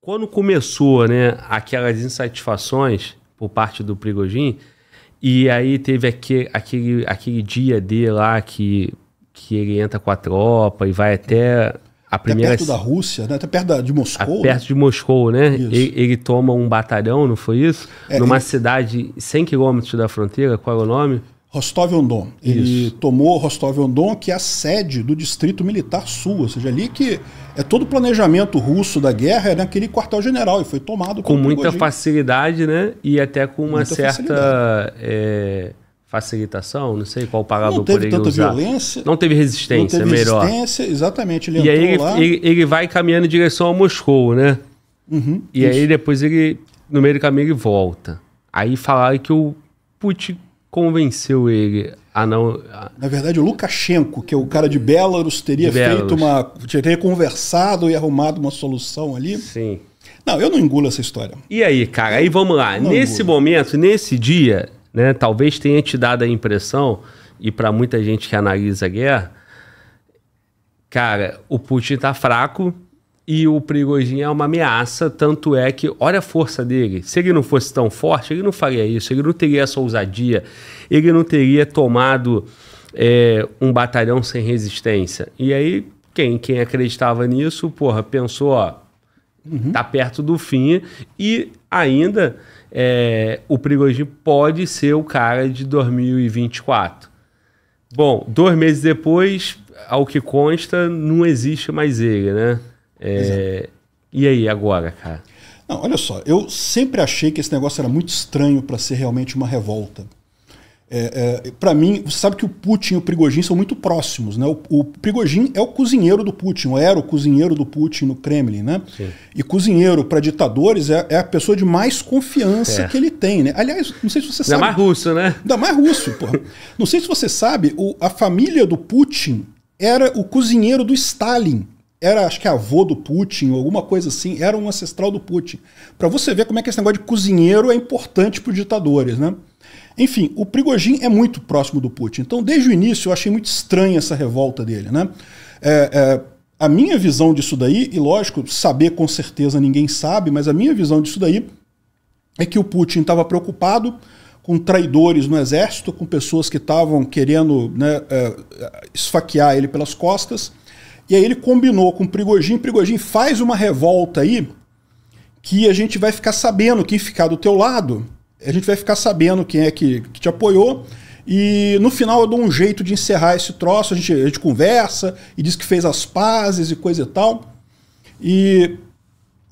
quando começou, né, aquelas insatisfações por parte do Prigojin, e aí teve aquele, aquele, aquele dia D lá que, que ele entra com a tropa e vai até a primeira... Até perto da Rússia, né? até perto de Moscou. Né? Perto de Moscou, né? Ele, ele, toma um batalhão, não foi isso? É, Numa ele... cidade 100 quilômetros da fronteira, qual é o nome? Rostov-on-Don. Ele Isso. tomou Rostov-on-Don, que é a sede do Distrito Militar Sul, ou seja, ali que é todo o planejamento russo da guerra é naquele quartel-general e foi tomado com muita Prigogine. facilidade, né? E até com uma muita certa é, facilitação, não sei qual palavra não teve tanta usar. violência, não teve resistência, não teve melhor. Resistência, exatamente. Ele e aí ele, ele, ele, vai caminhando em direção a Moscou, né? Uhum, e isso. aí depois ele no meio do caminho ele volta. Aí falaram que o Putin convenceu ele a não. A... Na verdade, o Lukashenko, que é o cara de Belarus, teria de feito Belarus. uma. teria conversado e arrumado uma solução ali. Sim. Não, eu não engulo essa história. E aí, cara, aí vamos lá. nesse engulo. momento, nesse dia, né, talvez tenha te dado a impressão, e para muita gente que analisa a guerra, cara, o Putin tá fraco, e o Prigojin é uma ameaça, tanto é que, olha a força dele. Se ele não fosse tão forte, ele não faria isso, ele não teria essa ousadia, ele não teria tomado é, um batalhão sem resistência. E aí, quem, quem acreditava nisso, porra, pensou, ó, uhum. tá perto do fim e ainda é, o Prigojin pode ser o cara de 2024. Bom, dois meses depois, ao que consta, não existe mais ele, né? É, e aí, agora, cara? Não, olha só, eu sempre achei que esse negócio era muito estranho para ser realmente uma revolta. É, é, para mim, você sabe que o Putin e o Prigogine são muito próximos, né? O, o é o cozinheiro do Putin, era o cozinheiro do Putin no Kremlin, né? Sim. E cozinheiro para ditadores é, é, a pessoa de mais confiança é. que ele tem, né? Aliás, não sei se você sabe. Ainda mais russo, né? Ainda mais russo, porra. não sei se você sabe, o, a família do Putin era o cozinheiro do Stalin era, acho que é avô do Putin, ou alguma coisa assim, era um ancestral do Putin. Para você ver como é que esse negócio de cozinheiro é importante para os ditadores, né? Enfim, o Prigojin é muito próximo do Putin. Então, desde o início, eu achei muito estranha essa revolta dele, né? É, é, a minha visão disso daí, e lógico, saber com certeza ninguém sabe, mas a minha visão disso daí é que o Putin estava preocupado com traidores no exército, com pessoas que estavam querendo né, é, esfaquear ele pelas costas, e aí ele combinou com o Prigogine, Prigogine faz uma revolta aí que a gente vai ficar sabendo quem ficar do teu lado, a gente vai ficar sabendo quem é que, que te apoiou. E no final eu dou um jeito de encerrar esse troço, a gente, a gente conversa e diz que fez as pazes e coisa e tal. E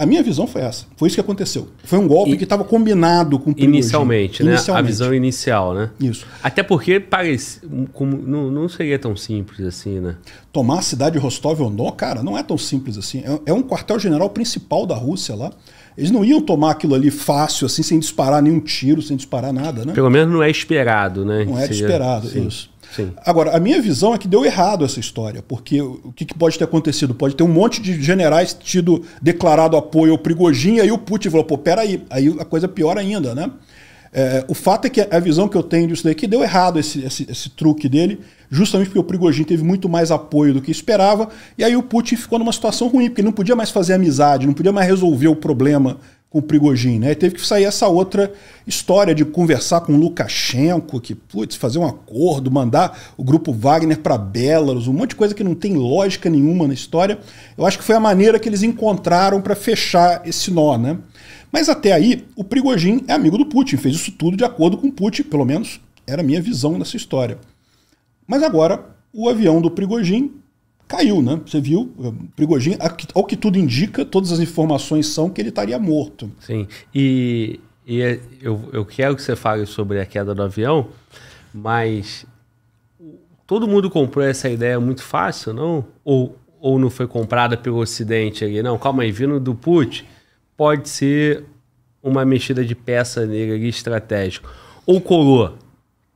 a minha visão foi essa. Foi isso que aconteceu. Foi um golpe e, que estava combinado com o Inicialmente, né? Inicialmente. A visão inicial, né? Isso. Até porque parece, como, não, não seria tão simples assim, né? Tomar a cidade de Rostov ou não, cara, não é tão simples assim. É, é um quartel-general principal da Rússia lá. Eles não iam tomar aquilo ali fácil, assim, sem disparar nenhum tiro, sem disparar nada, né? Pelo menos não é esperado, né? Não é esperado, isso. Sim. Agora, a minha visão é que deu errado essa história, porque o que, que pode ter acontecido? Pode ter um monte de generais tido declarado apoio ao Prigogine e aí o Putin falou, pô, peraí, aí a coisa é pior ainda, né? É, o fato é que a visão que eu tenho disso daí é que deu errado esse, esse, esse, truque dele, justamente porque o Prigogine teve muito mais apoio do que esperava, e aí o Putin ficou numa situação ruim, porque ele não podia mais fazer amizade, não podia mais resolver o problema com o Prigogin, Né? E teve que sair essa outra história de conversar com o Lukashenko, que, putz, fazer um acordo, mandar o grupo Wagner para Belarus, um monte de coisa que não tem lógica nenhuma na história. Eu acho que foi a maneira que eles encontraram para fechar esse nó, né? Mas até aí, o Prigogin é amigo do Putin, fez isso tudo de acordo com o Putin, pelo menos era a minha visão dessa história. Mas agora, o avião do Prigogin caiu, né? Você viu, Prigogine, ao que tudo indica, todas as informações são que ele estaria morto. Sim, e, e é, eu, eu quero que você fale sobre a queda do avião, mas todo mundo comprou essa ideia muito fácil, não? Ou, ou não foi comprada pelo Ocidente ali? Não, calma aí, vindo do Putin, pode ser uma mexida de peça negra ali estratégico. Ou colou,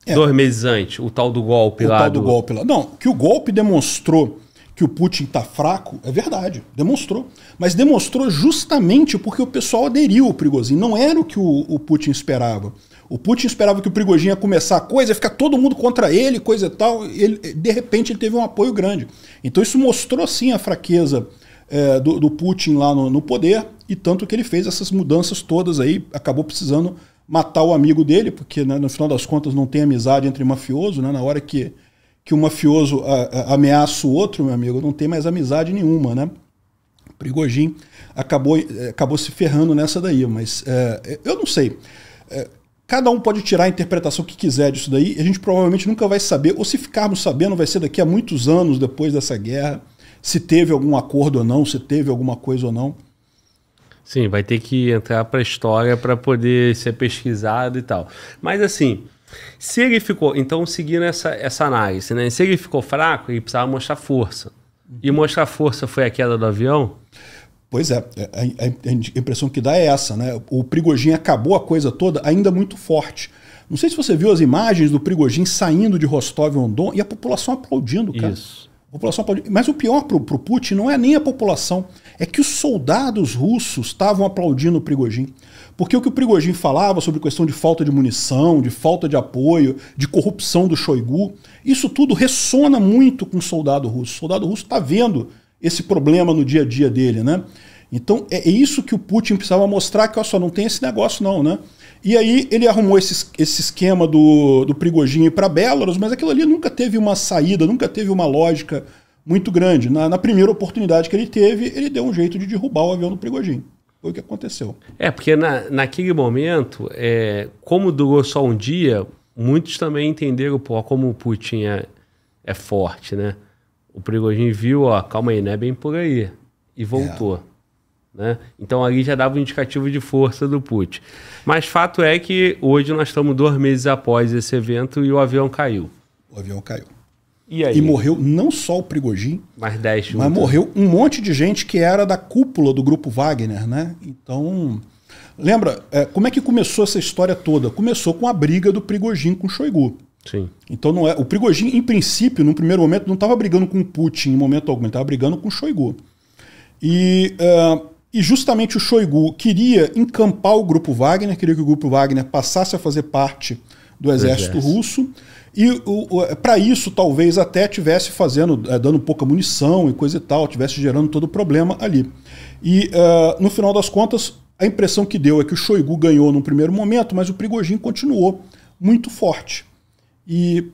é. Dois meses antes, o tal do golpe o lá. O tal do, do golpe lá. Não, que o golpe demonstrou que o Putin está fraco, é verdade, demonstrou. Mas demonstrou justamente porque o pessoal aderiu ao Prigozinho Não era o que o, o Putin esperava. O Putin esperava que o Prigozinho ia começar a coisa, ia ficar todo mundo contra ele, coisa e tal. Ele, de repente, ele teve um apoio grande. Então isso mostrou, sim, a fraqueza é, do, do, Putin lá no, no, poder. E tanto que ele fez essas mudanças todas aí, acabou precisando matar o amigo dele, porque né, no final das contas não tem amizade entre mafioso, né, na hora que que o mafioso a, a, ameaça o outro, meu amigo, não tem mais amizade nenhuma, né? Prigojin acabou, eh, acabou se ferrando nessa daí, mas é, eu não sei. É, cada um pode tirar a interpretação que quiser disso daí, a gente provavelmente nunca vai saber, ou se ficarmos sabendo, vai ser daqui a muitos anos depois dessa guerra, se teve algum acordo ou não, se teve alguma coisa ou não. Sim, vai ter que entrar para a história para poder ser pesquisado e tal. Mas assim, se ele ficou, então seguindo essa, essa análise, né? Se ele ficou fraco, ele precisava mostrar força. E mostrar força foi a queda do avião? Pois é, é a, a impressão que dá é essa, né? O Prigogin acabou a coisa toda ainda muito forte. Não sei se você viu as imagens do Prigogin saindo de Rostov-on-Don e a população aplaudindo, cara. Isso população aplaudiu. Mas o pior para o Putin não é nem a população, é que os soldados russos estavam aplaudindo o Prigojin. Porque o que o Prigojin falava sobre questão de falta de munição, de falta de apoio, de corrupção do Shoigu, isso tudo ressona muito com o soldado russo. O soldado russo está vendo esse problema no dia a dia dele, né? Então é, é isso que o Putin precisava mostrar que, olha só, não tem esse negócio não, né? E aí ele arrumou esse, esse esquema do, do Prigojinho para Belarus, mas aquilo ali nunca teve uma saída, nunca teve uma lógica muito grande. Na, na, primeira oportunidade que ele teve, ele deu um jeito de derrubar o avião do Prigojinho. Foi o que aconteceu. É, porque na, naquele momento, é, como durou só um dia, muitos também entenderam pô, como o Putin é, é forte, né? O Prigojinho viu, ó, calma aí, não é bem por aí. E voltou. É. Né? Então ali já dava um indicativo de força do Putin. Mas fato é que hoje nós estamos dois meses após esse evento e o avião caiu. O avião caiu. E, aí? e morreu não só o Prigogine, mas, mas morreu um monte de gente que era da cúpula do grupo Wagner, né? Então, lembra, é, como é que começou essa história toda? Começou com a briga do Prigogine com o Shoigu. Sim. Então não é, o Prigogine, em princípio, no primeiro momento não estava brigando com o Putin em momento algum, ele estava brigando com o Shoigu. E uh, e justamente o Shoigu queria encampar o grupo Wagner, queria que o grupo Wagner passasse a fazer parte do exército, russo. E para isso, talvez até tivesse fazendo, eh, dando pouca munição e coisa e tal, tivesse gerando todo o problema ali. E uh, no final das contas, a impressão que deu é que o Shoigu ganhou num primeiro momento, mas o Prigojin continuou muito forte. E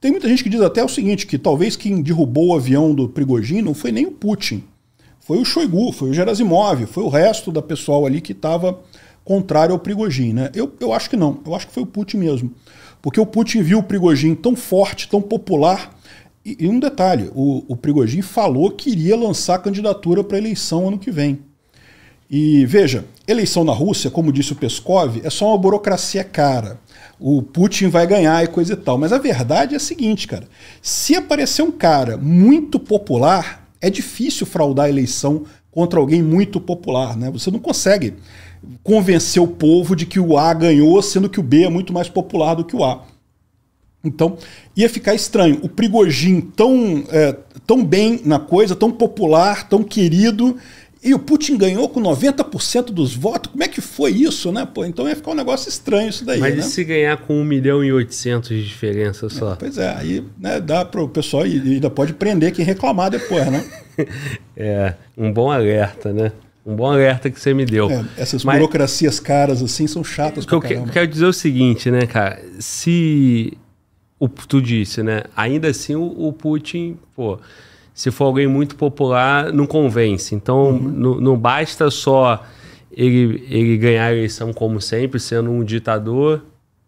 tem muita gente que diz até o seguinte, que talvez quem derrubou o avião do Prigojin não foi nem o Putin, foi o Shoigu, foi o Gerasimov, foi o resto da pessoal ali que estava contrário ao Prigogine. Né? Eu, eu acho que não, eu acho que foi o Putin mesmo. Porque o Putin viu o Prigogine tão forte, tão popular. E, e um detalhe, o, o falou que iria lançar candidatura para eleição ano que vem. E veja, eleição na Rússia, como disse o Peskov, é só uma burocracia cara. O Putin vai ganhar e coisa e tal. Mas a verdade é a seguinte, cara. Se aparecer um cara muito popular, é difícil fraudar a eleição contra alguém muito popular, né? Você não consegue convencer o povo de que o A ganhou, sendo que o B é muito mais popular do que o A. Então, ia ficar estranho. O Prigojin tão, é, tão bem na coisa, tão popular, tão querido, e o Putin ganhou com 90% dos votos. Como é que foi isso, né? Pô, então ia ficar um negócio estranho isso daí. Mas né? e se ganhar com 1 milhão e 800 de diferença é, só? É, pois é, aí né, dá para o pessoal e ainda pode prender quem reclamar depois, né? é, um bom alerta, né? Um bom alerta que você me deu. É, essas Mas, burocracias caras assim são chatas. O que eu quero dizer o seguinte, né, cara? Se o, tu disse, né? Ainda assim o, o Putin, pô se for alguém muito popular, não convence. Então, uhum. não, basta só ele, ele ganhar a eleição como sempre, sendo um ditador,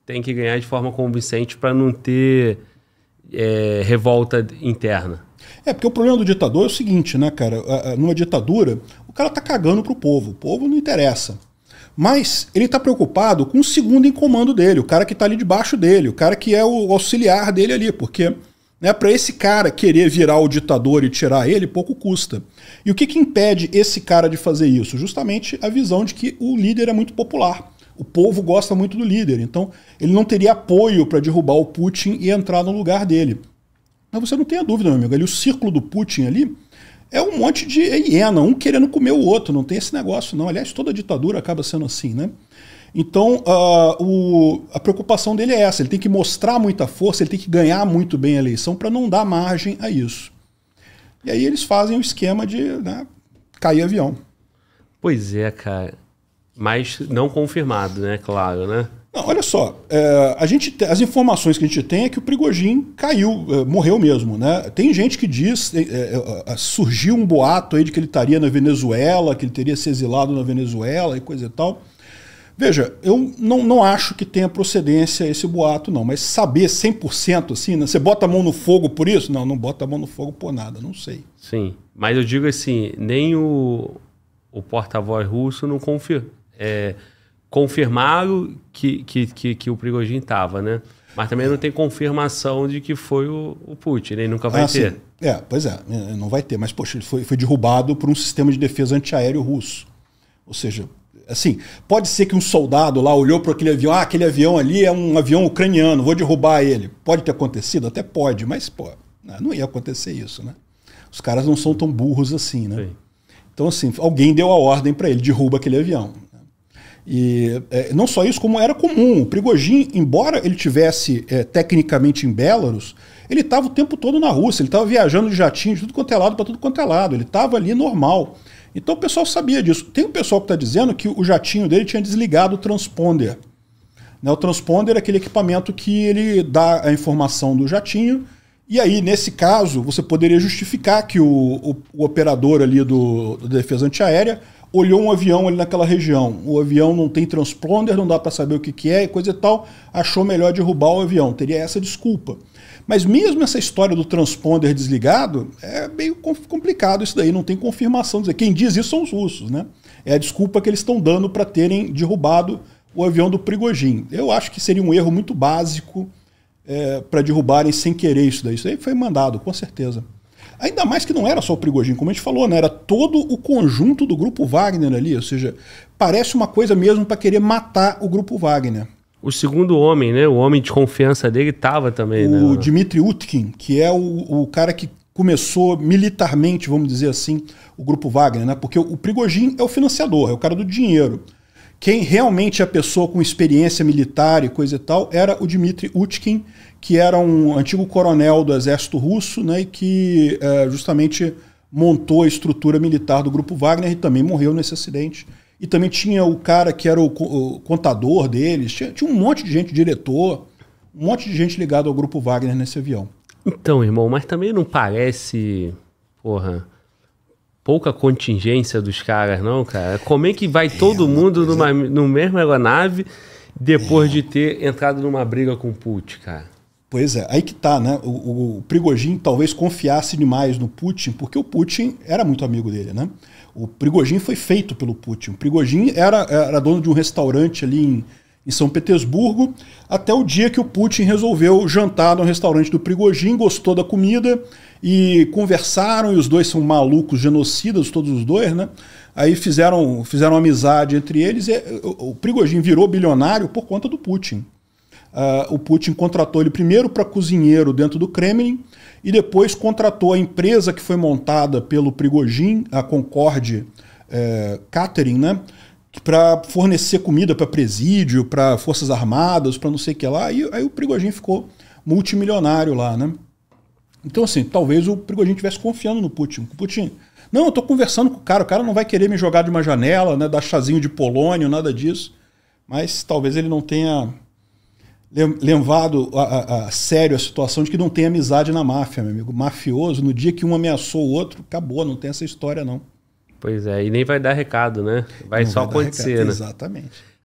tem que ganhar de forma convincente para não ter é, revolta interna. É, porque o problema do ditador é o seguinte, né, cara? Numa ditadura, o cara tá cagando pro povo. O povo não interessa. Mas ele tá preocupado com o segundo em comando dele, o cara que tá ali debaixo dele, o cara que é o auxiliar dele ali, porque né? Para esse cara querer virar o ditador e tirar ele, pouco custa. E o que, que impede esse cara de fazer isso? Justamente a visão de que o líder é muito popular. O povo gosta muito do líder, então ele não teria apoio para derrubar o Putin e entrar no lugar dele. Mas você não tem a dúvida, meu amigo. Ali, o círculo do Putin ali é um monte de hiena, um querendo comer o outro. Não tem esse negócio, não. Aliás, toda ditadura acaba sendo assim, né? Então, uh, o, a preocupação dele é essa: ele tem que mostrar muita força, ele tem que ganhar muito bem a eleição para não dar margem a isso. E aí eles fazem o esquema de né, cair avião. Pois é, cara. Mas não confirmado, né? Claro, né? Não, olha só, é, a gente te, as informações que a gente tem é que o Prigojin caiu, é, morreu mesmo, né? Tem gente que diz, é, é, é, é, surgiu um boato aí de que ele estaria na Venezuela, que ele teria se exilado na Venezuela e coisa e tal. Veja, eu não, não acho que tenha procedência esse boato, não, mas saber 100% assim, né? você bota a mão no fogo por isso? Não, não bota a mão no fogo por nada, não sei. Sim, mas eu digo assim, nem o, o porta-voz russo não confir, é, confirmaram que, que, que, que o Prigogine estava, né? Mas também não tem confirmação de que foi o, o Putin, ele né? nunca vai ah, ter. Sim. É, pois é, é, não vai ter. Mas, poxa, ele foi, foi derrubado por um sistema de defesa antiaéreo russo. Ou seja, Assim, pode ser que um soldado lá olhou para aquele avião, ah, aquele avião ali é um avião ucraniano, vou derrubar ele. Pode ter acontecido? Até pode, mas, pô, né, não ia acontecer isso, né? Os caras não são tão burros assim, né? Sim. Então, assim, alguém deu a ordem para ele, derruba aquele avião. E é, não só isso, como era comum. O Prigogine, embora ele tivesse é, tecnicamente em Belarus, ele estava o tempo todo na Rússia, ele estava viajando de jatinho de tudo quanto é lado para tudo quanto é lado, ele estava ali normal. Então o pessoal sabia disso. Tem um pessoal que está dizendo que o jatinho dele tinha desligado o transponder. Né, o transponder é aquele equipamento que ele dá a informação do jatinho. E aí, nesse caso, você poderia justificar que o, o, o operador ali do, do defesa antiaérea olhou um avião ali naquela região. O avião não tem transponder, não dá para saber o que, que é e coisa e tal. Achou melhor derrubar o avião. Teria essa desculpa. Mas mesmo essa história do transponder desligado é meio complicado isso daí, não tem confirmação. Dizer. Quem diz isso são os russos, né? É a desculpa que eles estão dando para terem derrubado o avião do Prigojin. Eu acho que seria um erro muito básico é, para derrubarem sem querer isso daí. Isso aí foi mandado, com certeza. Ainda mais que não era só o Prigogine, como a gente falou, né? era todo o conjunto do grupo Wagner ali. Ou seja, parece uma coisa mesmo para querer matar o grupo Wagner. O segundo homem, né? O homem de confiança dele estava também, o né? Dmitry Utkin, que é o, o cara que começou militarmente, vamos dizer assim, o grupo Wagner, né? Porque o Prigogine é o financiador, é o cara do dinheiro. Quem realmente é a pessoa com experiência militar e coisa e tal era o Dmitry Utkin, que era um antigo coronel do exército russo né, e que é, justamente montou a estrutura militar do grupo Wagner e também morreu nesse acidente. E também tinha o cara que era o, o contador deles, tinha, tinha um monte de gente, diretor, um monte de gente ligado ao grupo Wagner nesse avião. Então, irmão, mas também não parece, porra, pouca contingência dos caras, não, cara? Como é que vai é, todo mundo numa, é no mesmo aeronave depois é. de ter entrado numa briga com o Putin, cara? Pois é, aí que tá, né? O, o talvez confiasse demais no Putin, porque o Putin era muito amigo dele, né? O Prigogine foi feito pelo Putin. O Prigogine era, era dono de um restaurante ali em em São Petersburgo, até o dia que o Putin resolveu jantar no restaurante do Prigojin, gostou da comida e conversaram, e os dois são malucos, genocidas, todos os dois, né? Aí fizeram, fizeram amizade entre eles e eh, o Prigojin virou bilionário por conta do Putin. Uh, o Putin contratou ele primeiro para cozinheiro dentro do Kremlin e depois contratou a empresa que foi montada pelo Prigojin, a Concorde é, Catering, né? para fornecer comida para presídio, para forças armadas, para não sei o que lá. E aí o Prigogine ficou multimilionário lá, né? Então, assim, talvez o Prigogine estivesse confiando no Putin. Putin, não, eu tô conversando com o cara, o cara não vai querer me jogar de uma janela, né, dar chazinho de polônio, nada disso. Mas talvez ele não tenha levado a, a, a, sério a situação de que não tem amizade na máfia, meu amigo. Mafioso, no dia que um ameaçou o outro, acabou, não tem essa história não. Pois é, e nem vai dar recado, né? Vai não só vai acontecer, né? Exatamente.